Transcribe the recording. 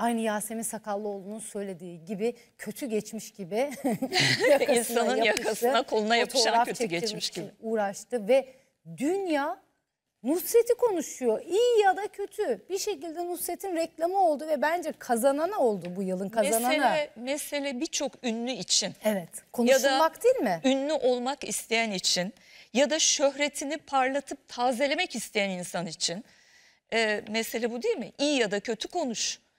aynı Yasemin Sakallıoğlu'nun söylediği gibi kötü geçmiş gibi yakasına insanın yapıştı, yakasına koluna yapışan kötü geçmiş gibi uğraştı ve dünya Nusret'i konuşuyor. İyi ya da kötü. Bir şekilde Nusret'in reklamı oldu ve bence kazananı oldu bu yılın kazanana. Mesele, mesele birçok ünlü için. Evet. Konuşulmak değil mi? Ünlü olmak isteyen için ya da şöhretini parlatıp tazelemek isteyen insan için. E, mesele bu değil mi? İyi ya da kötü konuş.